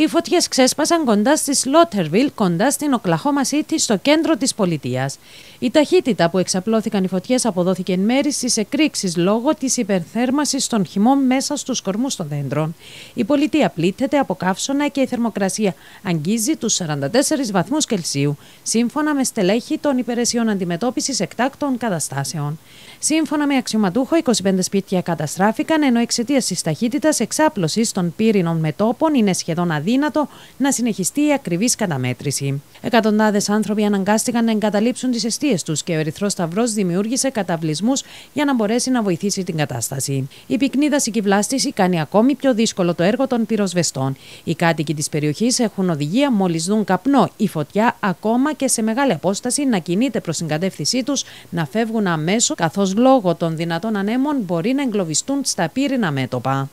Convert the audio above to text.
Οι φωτιές ξέσπασαν κοντά στη Σλότερβιλ, κοντά στην Οκλαχώμα Σίτι, στο κέντρο της πολιτείας. Η ταχύτητα που εξαπλώθηκαν οι φωτιές αποδόθηκε εν μέρη στις εκρήξεις... λόγω της υπερθέρμανσης των χυμών μέσα στους κορμούς των δέντρων. Η πολιτεία πλήττεται από καύσωνα και η θερμοκρασία αγγίζει τους 44 βαθμούς Κελσίου, σύμφωνα με στελέχη των υπηρεσιών αντιμετώπισης εκτάκτων καταστάσεων. Σύμφωνα με αξιωματούχο, 25 σπίτια καταστράφηκαν, ενώ εξαιτίας της ταχύτητας εξάπλωσης των πύρινων μετόπων είναι σχεδόν αδύνατο αδύνατο να συνεχιστεί η ακριβής καταμέτρηση. Εκατοντάδες άνθρωποι αναγκάστηκαν να εγκαταλείψουν τις αιστείες τους και ο Ερυθρός Σταυρός δημιούργησε καταβλισμούς για να μπορέσει να βοηθήσει την κατάσταση. Η πυκνή δασική βλάστηση κάνει ακόμη πιο δύσκολο το έργο των πυροσβεστών. Οι κάτοικοι της περιοχής έχουν οδηγία μόλις δουν καπνό ή φωτιά, ακόμα και σε μεγάλη απόσταση να κινείται προς την κατεύθυνσή τους, να φεύγουν αμέσως, καθώς λόγω των δυνατών ανέμων μπορεί να εγκλωβιστούν στα πύρινα μέτωπα.